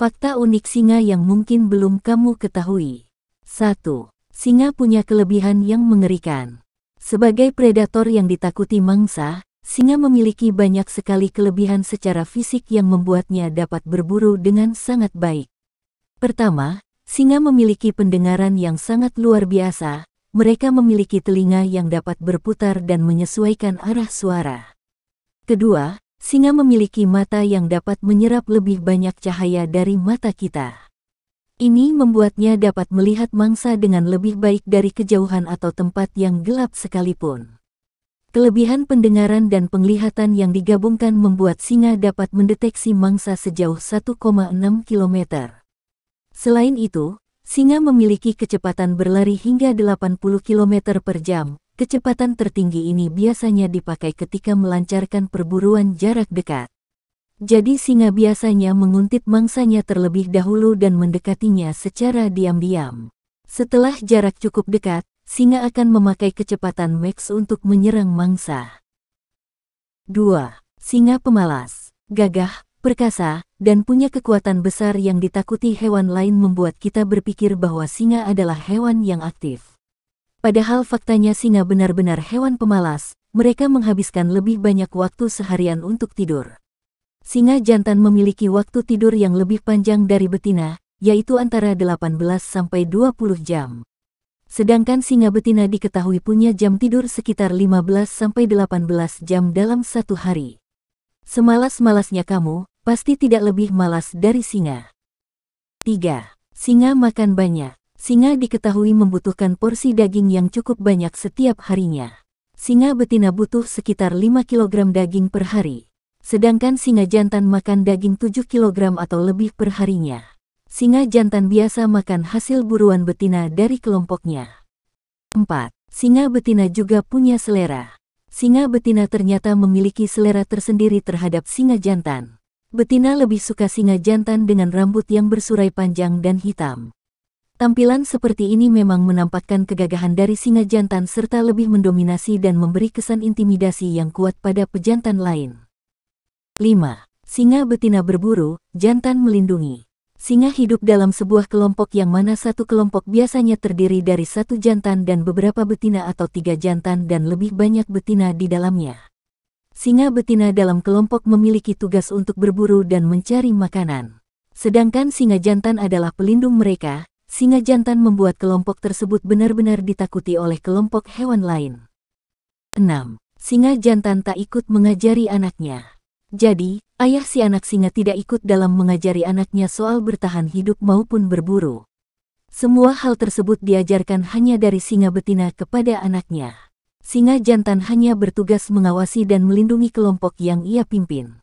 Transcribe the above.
Fakta unik singa yang mungkin belum kamu ketahui. 1. Singa punya kelebihan yang mengerikan. Sebagai predator yang ditakuti mangsa, singa memiliki banyak sekali kelebihan secara fisik yang membuatnya dapat berburu dengan sangat baik. Pertama, singa memiliki pendengaran yang sangat luar biasa, mereka memiliki telinga yang dapat berputar dan menyesuaikan arah suara. Kedua, singa memiliki mata yang dapat menyerap lebih banyak cahaya dari mata kita. Ini membuatnya dapat melihat mangsa dengan lebih baik dari kejauhan atau tempat yang gelap sekalipun. Kelebihan pendengaran dan penglihatan yang digabungkan membuat singa dapat mendeteksi mangsa sejauh 1,6 km. Selain itu, singa memiliki kecepatan berlari hingga 80 km per jam, Kecepatan tertinggi ini biasanya dipakai ketika melancarkan perburuan jarak dekat. Jadi singa biasanya menguntit mangsanya terlebih dahulu dan mendekatinya secara diam-diam. Setelah jarak cukup dekat, singa akan memakai kecepatan max untuk menyerang mangsa. 2. Singa pemalas, gagah, perkasa, dan punya kekuatan besar yang ditakuti hewan lain membuat kita berpikir bahwa singa adalah hewan yang aktif. Padahal faktanya singa benar-benar hewan pemalas, mereka menghabiskan lebih banyak waktu seharian untuk tidur. Singa jantan memiliki waktu tidur yang lebih panjang dari betina, yaitu antara 18 sampai 20 jam. Sedangkan singa betina diketahui punya jam tidur sekitar 15 sampai 18 jam dalam satu hari. Semalas-malasnya kamu, pasti tidak lebih malas dari singa. 3. Singa makan banyak. Singa diketahui membutuhkan porsi daging yang cukup banyak setiap harinya. Singa betina butuh sekitar 5 kg daging per hari. Sedangkan singa jantan makan daging 7 kg atau lebih per harinya. Singa jantan biasa makan hasil buruan betina dari kelompoknya. 4. Singa betina juga punya selera. Singa betina ternyata memiliki selera tersendiri terhadap singa jantan. Betina lebih suka singa jantan dengan rambut yang bersurai panjang dan hitam. Tampilan seperti ini memang menampakkan kegagahan dari singa jantan serta lebih mendominasi dan memberi kesan intimidasi yang kuat pada pejantan lain. 5. Singa betina berburu, jantan melindungi. Singa hidup dalam sebuah kelompok yang mana satu kelompok biasanya terdiri dari satu jantan dan beberapa betina atau tiga jantan dan lebih banyak betina di dalamnya. Singa betina dalam kelompok memiliki tugas untuk berburu dan mencari makanan. Sedangkan singa jantan adalah pelindung mereka, singa jantan membuat kelompok tersebut benar-benar ditakuti oleh kelompok hewan lain. 6. Singa jantan tak ikut mengajari anaknya. Jadi, ayah si anak singa tidak ikut dalam mengajari anaknya soal bertahan hidup maupun berburu. Semua hal tersebut diajarkan hanya dari singa betina kepada anaknya. Singa jantan hanya bertugas mengawasi dan melindungi kelompok yang ia pimpin.